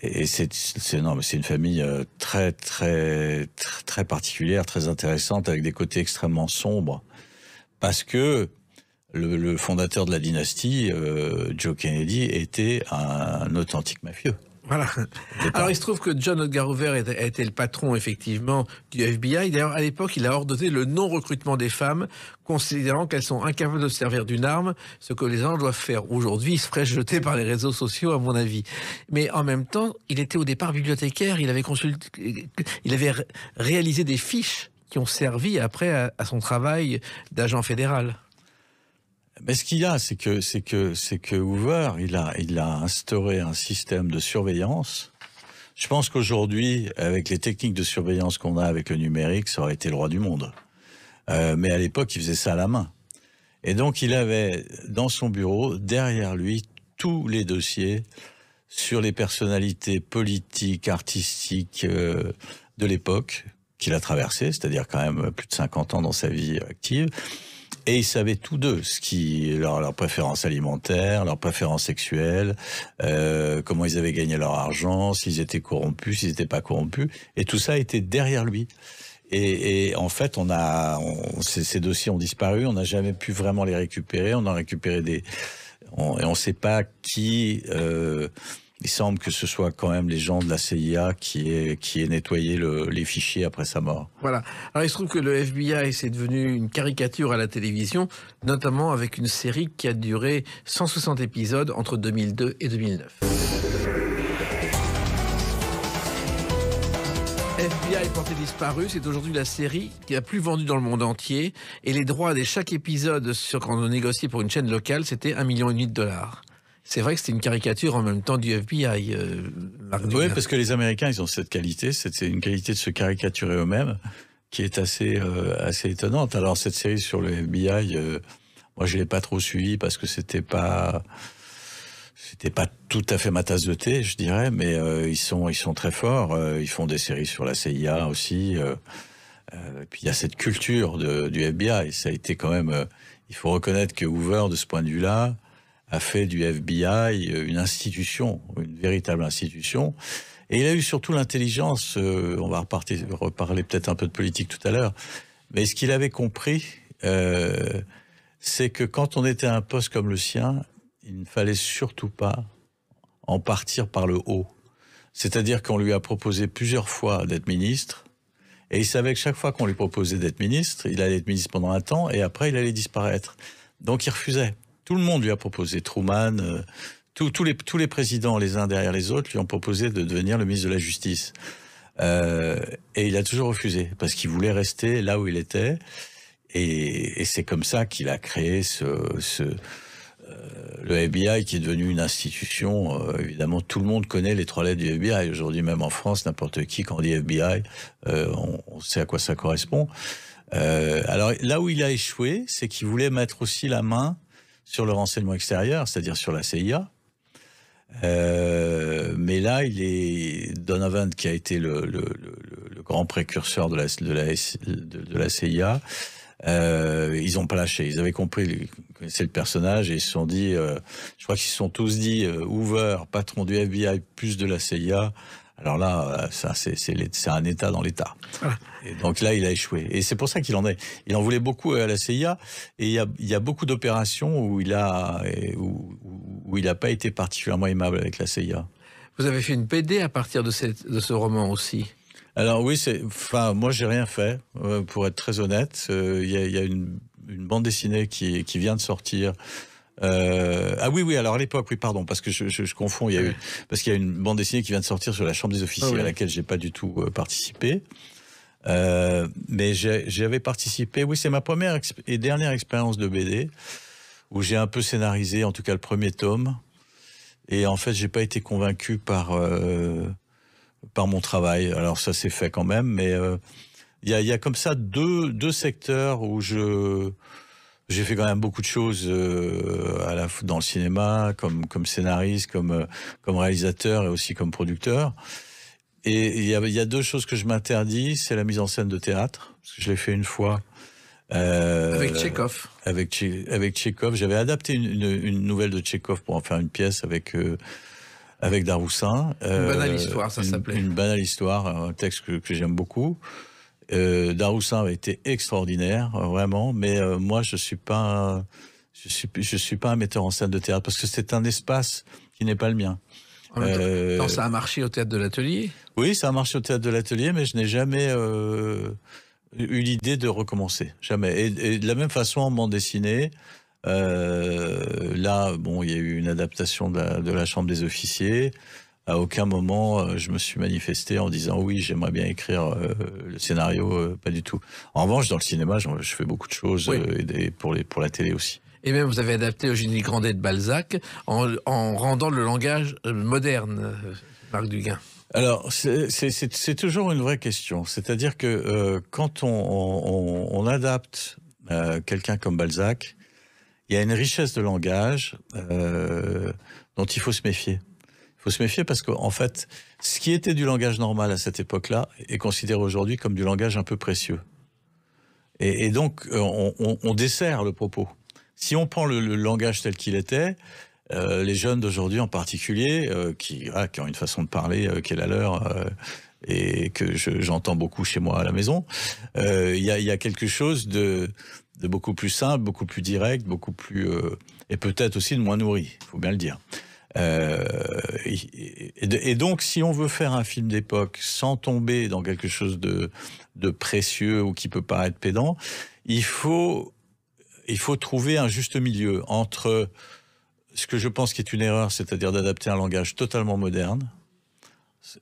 et c'est c'est une famille euh, très, très très particulière, très intéressante avec des côtés extrêmement sombres parce que le, le fondateur de la dynastie, Joe Kennedy, était un authentique mafieux. Alors il se trouve que John Edgar Hoover a été le patron effectivement du FBI. D'ailleurs à l'époque il a ordonné le non-recrutement des femmes, considérant qu'elles sont incapables de servir d'une arme, ce que les gens doivent faire. Aujourd'hui il se ferait par les réseaux sociaux à mon avis. Mais en même temps il était au départ bibliothécaire, il avait, réalisé des fiches qui ont servi après à son travail d'agent fédéral. Mais ce qu'il y a, c'est que c'est que c'est que Hoover, il a il a instauré un système de surveillance. Je pense qu'aujourd'hui, avec les techniques de surveillance qu'on a avec le numérique, ça aurait été le roi du monde. Euh, mais à l'époque, il faisait ça à la main. Et donc, il avait dans son bureau, derrière lui, tous les dossiers sur les personnalités politiques, artistiques euh, de l'époque qu'il a traversé, c'est-à-dire quand même plus de 50 ans dans sa vie active et ils savaient tous deux ce qui leur, leur préférence alimentaire, leur préférence sexuelle, euh, comment ils avaient gagné leur argent, s'ils étaient corrompus, s'ils n'étaient pas corrompus. Et tout ça était derrière lui. Et, et, en fait, on a ces, ces, dossiers ont disparu. On n'a jamais pu vraiment les récupérer. On a récupéré des on, et on ne sait pas qui euh, il semble que ce soit quand même les gens de la CIA qui aient, qui est nettoyé les fichiers après sa mort. Voilà. Alors il se trouve que le FBI, c'est devenu une caricature à la télévision, notamment avec une série qui a duré 160 épisodes entre 2002 et 2009. FBI porté disparu, c'est aujourd'hui la série qui a plus vendu dans le monde entier et les droits de chaque épisode sur quand on négocié pour une chaîne locale, c'était un million et demi de dollars c'est vrai que c'était une caricature en même temps du FBI. Euh, oui, parce que les Américains, ils ont cette qualité, c'est une qualité de se caricaturer eux-mêmes qui est assez, euh, assez étonnante. Alors cette série sur le FBI, euh, moi je l'ai pas trop suivie parce que c'était pas c'était pas tout à fait ma tasse de thé, je dirais, mais ils sont ils sont très forts. ils font des séries sur la CIA aussi. et puis il y a cette culture du FBI. Ça a été quand même, il faut reconnaître que Hoover, de ce point de vue-là, a fait du FBI une institution, une véritable institution. Et il a eu surtout l'intelligence, euh, on va repartir, reparler peut-être un peu de politique tout à l'heure, mais ce qu'il avait compris, euh, c'est que quand on était à un poste comme le sien, il ne fallait surtout pas en partir par le haut. C'est-à-dire qu'on lui a proposé plusieurs fois d'être ministre, et il savait que chaque fois qu'on lui proposait d'être ministre, il allait être ministre pendant un temps, et après il allait disparaître. Donc il refusait. Tout le monde lui a proposé, Truman, euh, les, tous les présidents, les uns derrière les autres, lui ont proposé de devenir le ministre de la Justice. Euh, et il a toujours refusé, parce qu'il voulait rester là où il était. Et, c'est comme ça qu'il a créé ce, euh, le FBI qui est devenu une institution, évidemment, tout le monde connaît les trois lettres du FBI. Aujourd'hui, même en France, n'importe qui, quand on dit FBI, on, sait à quoi ça correspond. alors là où il a échoué, c'est qu'il voulait mettre aussi la main sur le renseignement extérieur, c'est-à-dire sur la CIA. Euh, mais là, il est Donovan qui a été le, grand précurseur de la, CIA. Euh, ils n'ont pas lâché. Ils avaient compris, connaissaient le personnage, et ils se sont dit, euh, je crois qu'ils se sont tous dit, Hoover, patron du FBI, plus de la CIA, alors là, euh, ça, c'est un État dans l'État. donc là, il a échoué. Et c'est pour ça qu'il en est. Il en voulait beaucoup euh, à la CIA. Et il y a, beaucoup d'opérations où il a n'a pas été particulièrement aimable avec la CIA. Vous avez fait une PD à partir de, ce roman aussi. Alors oui, c'est. Enfin, moi, j'ai rien fait. Euh, pour être très honnête, il y, a, une bande dessinée qui, vient de sortir euh, ah oui, oui, alors à l'époque, oui, pardon, parce que je, confonds, il y a eu, parce qu'il y a une bande dessinée qui vient de sortir sur la Chambre des officiers, ah à laquelle j'ai pas du tout euh, participé. Euh, mais j'avais participé, oui, c'est ma première et dernière expérience de BD, où j'ai un peu scénarisé, en tout cas le premier tome. Et en fait, j'ai pas été convaincu par, par mon travail. Alors ça s'est fait quand même, mais il y a, y, a, comme ça deux, deux secteurs où je j'ai fait quand même beaucoup de choses euh, à la, dans le cinéma, comme, comme scénariste, comme, euh, comme réalisateur et aussi comme producteur. Et il y a, y a, deux choses que je m'interdis, c'est la mise en scène de théâtre, parce que je l'ai fait une fois. Euh, avec Tchékov. Avec, Tchékov. J'avais adapté une, une, nouvelle de Tchékov pour en faire une pièce avec, euh, avec Daroussin. une banale histoire, ça s'appelait. Une, une, banale histoire, un texte que, que j'aime beaucoup. Euh, Daroussin a été extraordinaire, euh, vraiment. Mais euh, moi, je suis pas, je suis, pas un metteur en scène de théâtre parce que c'est un espace qui n'est pas le mien. Euh, ça a marché au théâtre de l'atelier. Oui, ça a marché au théâtre de l'atelier, mais je n'ai jamais eu l'idée de recommencer, jamais. Et, de la même façon, en bande dessinée. là, bon, il y a eu une adaptation de la Chambre des officiers à aucun moment euh, je me suis manifesté en disant oui, j'aimerais bien écrire euh, le scénario, euh, pas du tout. En revanche, dans le cinéma, je fais beaucoup de choses et pour, les, pour la télé aussi. Et eh même vous avez adapté Eugénie Grandet de Balzac en, rendant le langage moderne, Marc Duguin. Alors, c'est toujours une vraie question. C'est-à-dire que quand on, adapte quelqu'un comme Balzac, il y a une richesse de langage dont il faut se méfier faut se méfier parce qu'en en fait, ce qui était du langage normal à cette époque-là est considéré aujourd'hui comme du langage un peu précieux. Et, donc, euh, on, dessert le propos. Si on prend le, langage tel qu'il était, euh, les jeunes d'aujourd'hui en particulier, euh, ah, qui, ont une façon de parler qui est la leur, et que j'entends beaucoup chez moi à la maison, il y, a, quelque chose de, beaucoup plus simple, beaucoup plus direct, beaucoup plus... et peut-être aussi de moins nourri, il faut bien le dire. Euh, et, donc, si on veut faire un film d'époque sans tomber dans quelque chose de, de précieux ou qui peut paraître pédant, il faut, il faut trouver un juste milieu entre ce que je pense qui est une erreur, c'est-à-dire d'adapter un langage totalement moderne,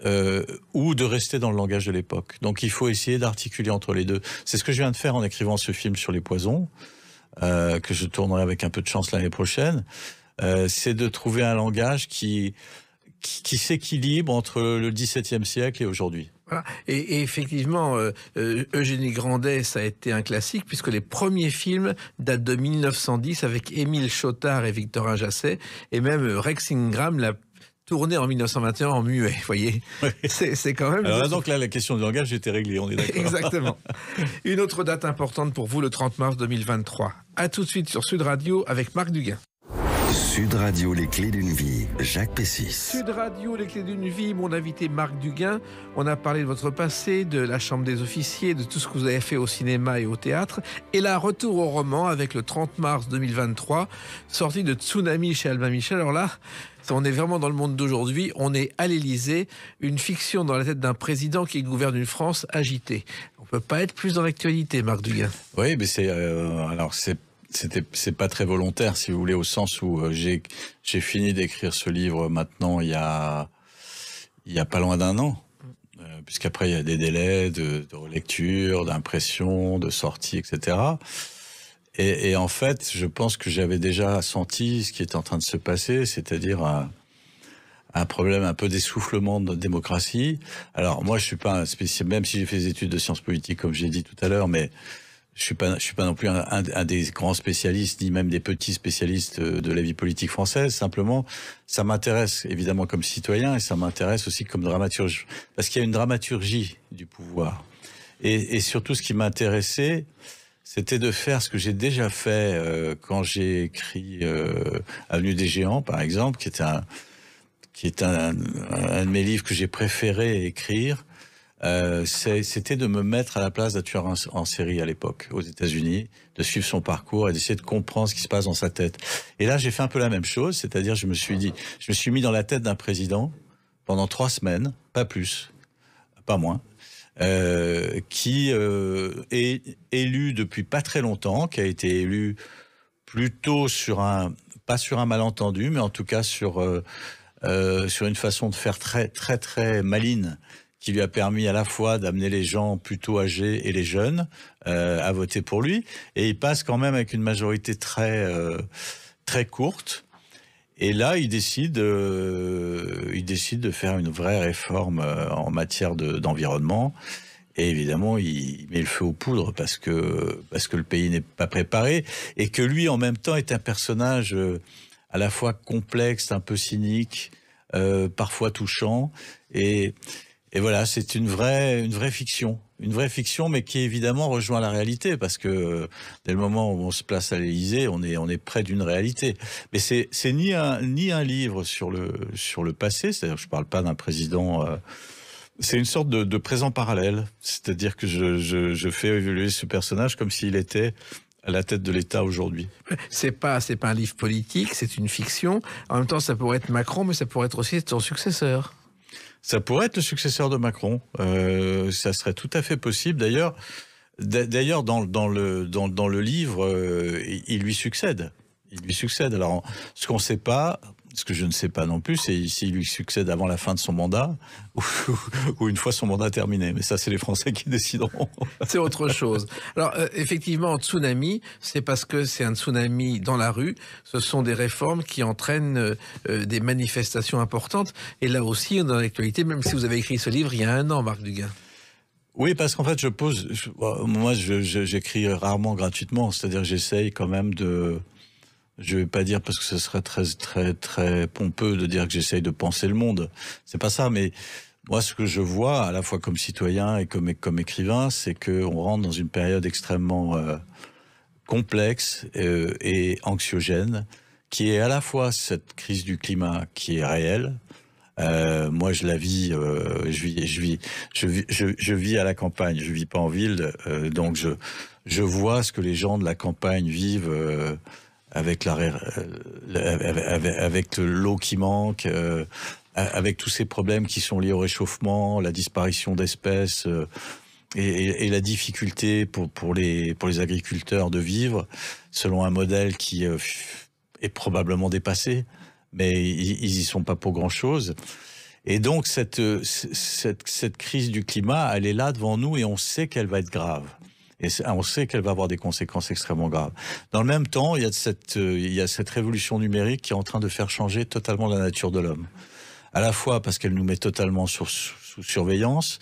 euh, ou de rester dans le langage de l'époque. Donc il faut essayer d'articuler entre les deux. C'est ce que je viens de faire en écrivant ce film sur les poisons, euh, que je tournerai avec un peu de chance l'année prochaine. Euh, c'est de trouver un langage qui, qui, s'équilibre entre le XVIIe siècle et aujourd'hui. Et, effectivement, euh, euh, Eugénie Grandet, ça a été un classique, puisque les premiers films datent de 1910 avec Émile Chotard et Victorin Jasset, et même Rex Ingram l'a tourné en 1921 en muet, vous voyez. C'est quand même... Alors donc là, la question du langage était réglée, on est d'accord. Exactement. Une autre date importante pour vous, le 30 mars 2023. À tout de suite sur Sud Radio avec Marc Duguin. Sud Radio, les clés d'une vie, Jacques Pessis. Sud Radio, les clés d'une vie, mon invité Marc Duguin. On a parlé de votre passé, de la chambre des officiers, de tout ce que vous avez fait au cinéma et au théâtre. Et là, retour au roman avec le 30 mars 2023, sortie de Tsunami chez Albin Michel. Alors là, on est vraiment dans le monde d'aujourd'hui. On est à l'Élysée, une fiction dans la tête d'un président qui gouverne une France agitée. On peut pas être plus dans l'actualité, Marc Duguin. Oui, mais c'est euh, alors c'est c'était c'est pas très volontaire si vous voulez au sens où euh, j'ai j'ai fini d'écrire ce livre maintenant il y a il y a pas loin d'un an euh, puisqu'après il y a des délais de, lecture, relecture d'impression de sortie etc et, en fait je pense que j'avais déjà senti ce qui est en train de se passer c'est-à-dire un, un problème un peu d'essoufflement de notre démocratie alors moi je suis pas un spécialiste même si j'ai fait des études de sciences politiques comme j'ai dit tout à l'heure mais je suis pas, je suis pas non plus un, un, des grands spécialistes, ni même des petits spécialistes euh, de la vie politique française. Simplement, ça m'intéresse évidemment comme citoyen et ça m'intéresse aussi comme dramaturge, parce qu'il y a une dramaturgie du pouvoir. Et, et surtout, ce qui m'intéressait, c'était de faire ce que j'ai déjà fait euh, quand j'ai écrit euh, Avenue des géants, par exemple, qui est un, qui est un, un de mes livres que j'ai préféré écrire euh, c'était de me mettre à la place d'un tueur en, série à l'époque aux États-Unis, de suivre son parcours et d'essayer de comprendre ce qui se passe dans sa tête. Et là, j'ai fait un peu la même chose, c'est-à-dire je me suis dit, je me suis mis dans la tête d'un président pendant trois semaines, pas plus, pas moins. Euh, qui euh, est élu depuis pas très longtemps, qui a été élu plutôt sur un, pas sur un malentendu, mais en tout cas sur, sur une façon de faire très, très, très maline qui lui a permis à la fois d'amener les gens plutôt âgés et les jeunes euh, à voter pour lui. Et il passe quand même avec une majorité très, euh, très courte. Et là, il décide, euh, il décide de faire une vraie réforme en matière d'environnement. et évidemment, il met le feu aux poudres parce que, parce que le pays n'est pas préparé et que lui, en même temps, est un personnage à la fois complexe, un peu cynique, parfois touchant. Et et voilà, c'est une vraie, une vraie fiction. Une vraie fiction, mais qui évidemment rejoint la réalité, parce que euh, dès le moment où on se place à l'Élysée, on est, on est près d'une réalité. Mais c'est, c'est ni un, ni un livre sur le, sur le passé, c'est-à-dire, je parle pas d'un président. Euh, c'est une sorte de, présent parallèle, c'est-à-dire que je, je, je fais évoluer ce personnage comme s'il était à la tête de l'État aujourd'hui. C'est pas, c'est pas un livre politique, c'est une fiction. En même temps, ça pourrait être Macron, mais ça pourrait être aussi son successeur ça pourrait être le successeur de Macron. Euh, ça serait tout à fait possible. D'ailleurs, d'ailleurs dans, le, dans, le livre, euh, il lui succède. Il lui succède. Alors, ce qu'on ne sait pas, ce que je ne sais pas non plus, c'est s'il lui succède avant la fin de son mandat ou, une fois son mandat terminé. Mais ça, c'est les Français qui décideront. c'est autre chose. Alors, euh, effectivement effectivement, tsunami, c'est parce que c'est un tsunami dans la rue. Ce sont des réformes qui entraînent euh, euh, des manifestations importantes. Et là aussi, dans l'actualité, même si vous avez écrit ce livre il y a un an, Marc Duguin. Oui, parce qu'en fait, je pose. moi, j'écris je, rarement gratuitement. C'est-à-dire, j'essaye quand même de je vais pas dire parce que ce serait très très très pompeux de dire que j'essaye de penser le monde. C'est pas ça, mais moi, ce que je vois, à la fois comme citoyen et comme comme écrivain, c'est que on rentre dans une période extrêmement euh, complexe euh, et anxiogène, qui est à la fois cette crise du climat qui est réelle. Euh, moi, je la vis, je vis, je vis, je vis, je, vis à la campagne. Je vis pas en ville, donc je je vois ce que les gens de la campagne vivent. Euh, avec l'eau qui manque, euh, avec tous ces problèmes qui sont liés au réchauffement, la disparition d'espèces. Euh, et, la difficulté pour, pour, les, agriculteurs de vivre selon un modèle qui est probablement dépassé, mais ils, n'y sont pas pour grand-chose. Et donc cette crise du climat, elle est là devant nous et on sait qu'elle va être grave. Et on sait qu'elle va avoir des conséquences extrêmement graves. Dans le même temps, euh, il y a cette, révolution numérique qui est en train de faire changer totalement la nature de l'homme. À la fois parce qu'elle nous met totalement sous, surveillance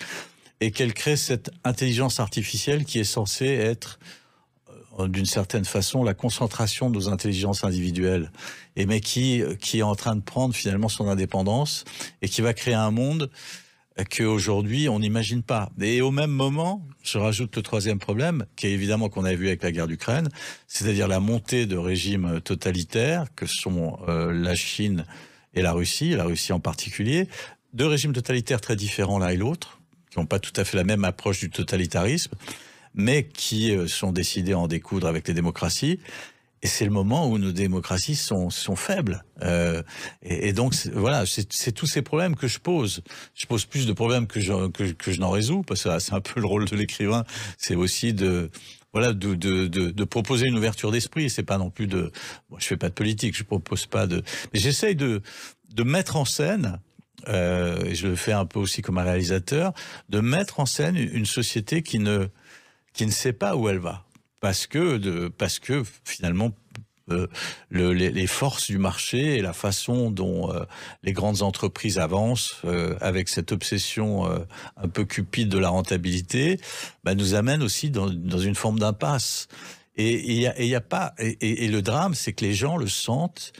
et qu'elle crée cette intelligence artificielle qui est censée être euh, d'une certaine façon la concentration de nos intelligences individuelles, et mais euh, qui est en train de prendre finalement son indépendance et qui va créer un monde qu'aujourd'hui, on n'imagine pas. Et au même moment, je rajoute le troisième problème, qui est évidemment qu'on avait vu avec la guerre d'Ukraine, c'est-à-dire la montée de régimes totalitaires que sont euh, la Chine et la Russie, la Russie en particulier, deux régimes totalitaires très différents l'un et l'autre, qui n'ont pas tout à fait la même approche du totalitarisme, mais qui euh, sont décidés à en découdre avec les démocraties. Et c'est le moment où nos démocraties sont, sont faibles. Euh, et, donc, voilà, c'est tous ces problèmes que je pose. Je pose plus de problèmes que je, que, je n'en résous, parce que ah, c'est un peu le rôle de l'écrivain. C'est aussi de voilà, de, de, de, de, proposer une ouverture d'esprit. C'est pas non plus de, bon, je fais pas de politique, je propose pas de, mais j'essaye de, de mettre en scène, euh, et je le fais un peu aussi comme un réalisateur, de mettre en scène une société qui ne, qui ne sait pas où elle va parce que, parce que finalement, euh, les, forces du marché et la façon dont euh, les grandes entreprises avancent euh, avec cette obsession un peu cupide de la rentabilité bah, nous amène aussi dans, une forme d'impasse. Et il a, et le drame, c'est que les gens le sentent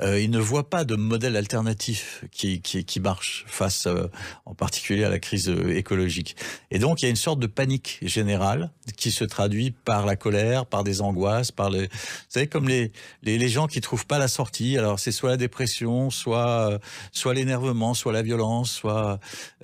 euh, ils ne voit pas de modèle alternatif qui, qui, marche face euh, en particulier à la crise euh, écologique. Et donc il y a une sorte de panique générale qui se traduit par la colère, par des angoisses, par les... Vous savez, comme les, les, gens qui trouvent pas la sortie, alors c'est soit la dépression, soit, soit l'énervement, soit la violence, soit...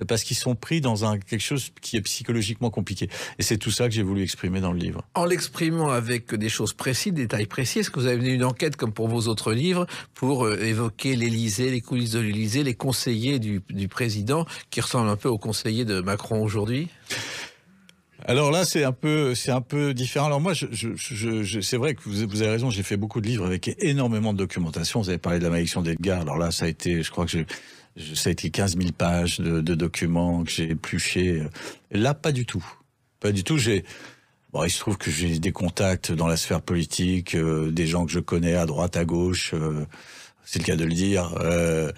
Parce qu'ils sont pris dans un, quelque chose qui est psychologiquement compliqué. Et c'est tout ça que j'ai voulu exprimer dans le livre. En l'exprimant avec des choses précises, des détails précis, est-ce que vous avez une enquête comme pour vos autres livres euh, évoquer l'Élysée, les coulisses de l'Élysée, les conseillers du, président, qui ressemblent un peu aux conseillers de Macron aujourd'hui alors là, c'est un peu, c'est un peu différent. Alors moi, c'est vrai que vous, vous avez raison. J'ai fait beaucoup de livres avec énormément de documentation. Vous avez parlé de la malédiction d'Edgar. Alors là, ça a été, je crois que ça a été 15 000 pages de, de documents que j'ai épluchés. Là, pas du tout. Pas du tout. J'ai, il se trouve que j'ai des contacts dans la sphère politique, euh, des gens que je connais à droite, à gauche, euh, c'est le cas de le dire, euh,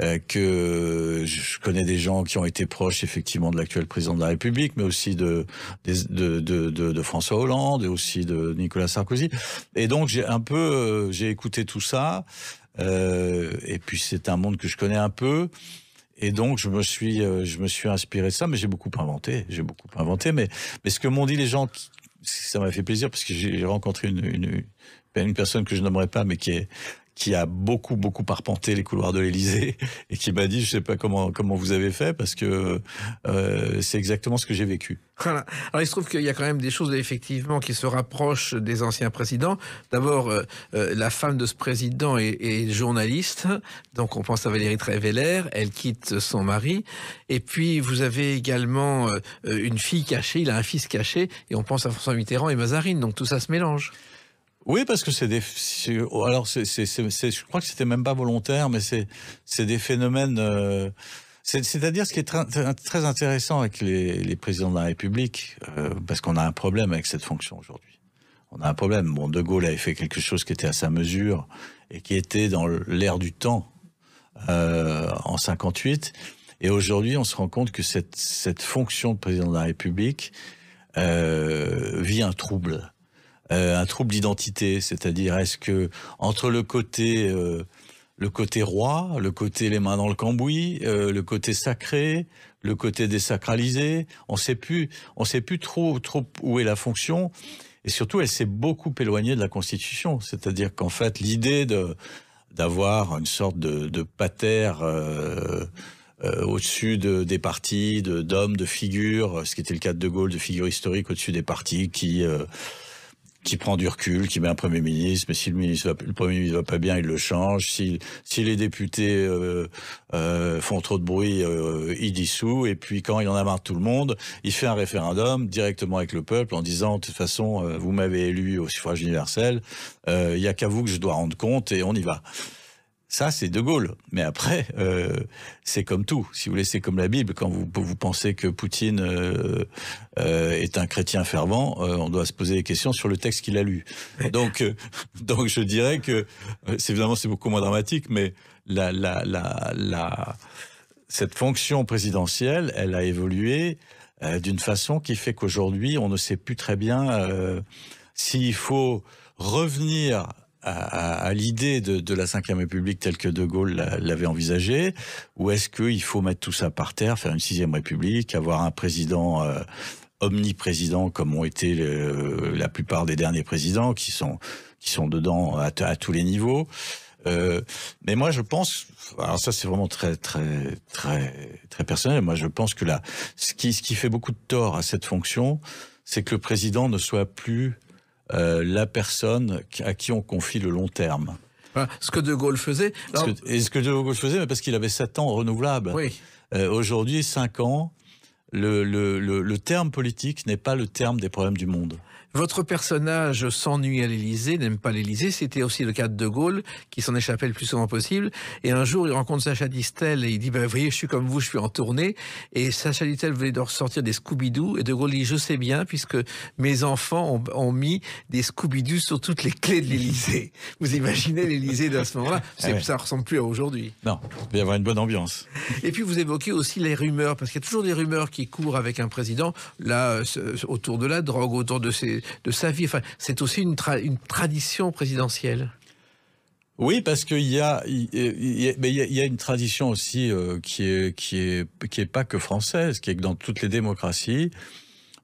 euh, que je connais des gens qui ont été proches effectivement de l'actuel président de la République, mais aussi de, de, de, de François Hollande et aussi de Nicolas Sarkozy. Et donc j'ai un peu, j'ai écouté tout ça, et puis c'est un monde que je connais un peu. Et donc, je me suis, euh, je me suis inspiré de ça, mais j'ai beaucoup inventé. J'ai beaucoup inventé. Mais, mais ce que m'ont dit les gens, ça m'a fait plaisir parce que j'ai rencontré une, une, personne que je n'aimerais pas, mais qui est qui a beaucoup, beaucoup parpenté les couloirs de l'Elysée et qui m'a dit, je sais pas comment, comment vous avez fait parce que euh, c'est exactement ce que j'ai vécu. Voilà. Alors il se trouve qu'il y a quand même des choses effectivement qui se rapprochent des anciens présidents. D'abord, euh, euh, la femme de ce président est, journaliste, donc on pense à Valérie Trierweiler. elle quitte son mari. Et puis vous avez également une fille cachée, il a un fils caché, et on pense à François Mitterrand et Mazarine, donc tout ça se mélange. Oui, parce que c'est des. Alors, je crois que c'était même pas volontaire, mais c'est des phénomènes. Euh, c'est-à-dire, ce qui est très, intéressant avec les, présidents de la République, euh, parce qu'on a un problème avec cette fonction aujourd'hui. On a un problème. Bon, De Gaulle avait fait quelque chose qui était à sa mesure et qui était dans l'air du temps euh, en 58. Et aujourd'hui, on se rend compte que cette, cette fonction de président de la République vit un trouble euh, un trouble d'identité, c'est-à-dire est-ce que entre le côté euh, le côté roi, le côté les mains dans le cambouis, euh, le côté sacré, le côté désacralisé, on sait plus, on sait plus trop trop où est la fonction. Et surtout, elle s'est beaucoup éloignée de la Constitution. C'est-à-dire qu'en fait, l'idée de d'avoir une sorte de, pater au-dessus des partis, d'hommes, de, figures, ce qui était le cas de De Gaulle, de figures historiques au-dessus des partis qui qui prend du recul, qui met un Premier ministre, mais si le, ministre Premier ministre va pas bien, il le change. Si, si les députés euh, euh, font trop de bruit, euh, il dissout. Et puis quand il en a marre de tout le monde, il fait un référendum directement avec le peuple en disant, de toute façon, vous m'avez élu au suffrage universel, il n'y a qu'à vous que je dois rendre compte et on y va. Ça, c'est De Gaulle. Mais après, euh, c'est comme tout. Si vous laissez comme la Bible. Quand vous, vous pensez que Poutine euh, euh est un chrétien fervent, euh, on doit se poser des questions sur le texte qu'il a lu. Donc, euh, donc je dirais que, c'est évidemment, c'est beaucoup moins dramatique, mais la, la, la, la, cette fonction présidentielle, elle a évolué d'une façon qui fait qu'aujourd'hui, on ne sait plus très bien s'il faut revenir à, l'idée de, de, la cinquième République telle que De Gaulle l'avait envisagée Ou est-ce qu'il faut mettre tout ça par terre, faire une Sixième République, avoir un président euh, omniprésident comme ont été la plupart des derniers présidents qui sont, qui sont dedans à, tous les niveaux euh, mais moi, je pense, alors ça, c'est vraiment très, très, très, très personnel. Moi, je pense que là, ce qui, ce qui fait beaucoup de tort à cette fonction, c'est que le président ne soit plus euh, la personne à qui on confie le long terme. ce que De Gaulle faisait. que, De Gaulle faisait, parce qu'il avait 7 ans renouvelables. Euh, aujourd'hui, 5 ans, le terme politique n'est pas le terme des problèmes du monde. Votre personnage s'ennuie à l'Élysée, n'aime pas l'Élysée. C'était aussi le cas de De Gaulle, qui s'en échappait le plus souvent possible. Et un jour, il rencontre Sacha Distel et il dit, "Ben vous voyez, je suis comme vous, je suis en tournée. Et Sacha Distel voulait de ressortir des Scooby-Doo. Et De Gaulle dit, je sais bien, puisque mes enfants ont, mis des Scooby-Doo sur toutes les clés de l'Élysée. Vous imaginez l'Élysée à ce moment-là Ça ah Ça ressemble plus à aujourd'hui. Non, il va y avoir une bonne ambiance. Et puis, vous évoquez aussi les rumeurs, parce qu'il y a toujours des rumeurs qui courent avec un président, là, euh, autour de la drogue, autour de ses de sa vie. Enfin, c'est aussi une, une tradition présidentielle. Oui, parce qu'il y a, il y, une tradition aussi euh, qui est qui est qui est pas que française, qui est que dans toutes les démocraties,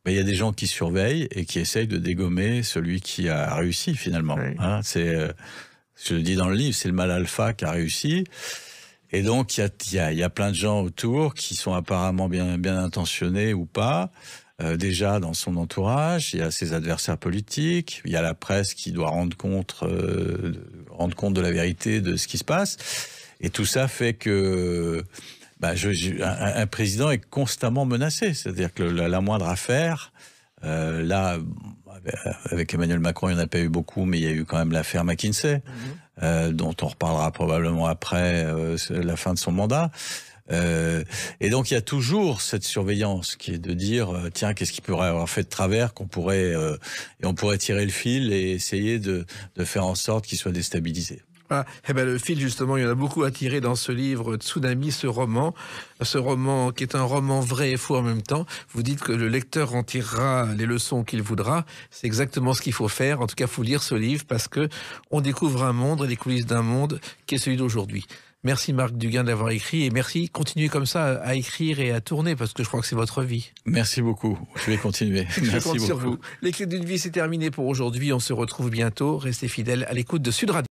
mais il y a des gens qui surveillent et qui essayent de dégommer celui qui a réussi finalement. Hein. c'est, euh, je le dis dans le livre, c'est le mal alpha qui a réussi. Et donc il y a, y a plein de gens autour qui sont apparemment bien bien intentionnés ou pas. Euh, déjà dans son entourage, il y a ses adversaires politiques, il y a la presse qui doit rendre compte, euh, rendre compte de la vérité de ce qui se passe. Et tout ça fait que bah, un, président est constamment menacé. C'est-à-dire que la, moindre affaire, euh, là, avec Emmanuel Macron, il n'y en a pas eu beaucoup, mais il y a eu quand même l'affaire McKinsey, mhm. dont on reparlera probablement après la fin de son mandat. Euh, et donc il y a toujours cette surveillance qui est de dire euh, tiens qu'est-ce qu'il pourrait avoir fait de travers qu'on pourrait euh, et on pourrait tirer le fil et essayer de, faire en sorte qu'il soit déstabilisé. Ah, eh ben le fil, justement, il y en a beaucoup à tirer dans ce livre Tsunami, ce roman. Ce roman qui est un roman vrai et fou en même temps. Vous dites que le lecteur en tirera les leçons qu'il voudra. C'est exactement ce qu'il faut faire. En tout cas, faut lire ce livre parce que on découvre un monde et les coulisses d'un monde qui est celui d'aujourd'hui. Merci Marc Duguin d'avoir écrit et merci, continuez comme ça à écrire et à tourner parce que je crois que c'est votre vie. Merci beaucoup, je vais continuer. je merci compte sur vous. Les clés d'une vie, c'est terminé pour aujourd'hui. On se retrouve bientôt. Restez fidèles à l'écoute de Sud Radio.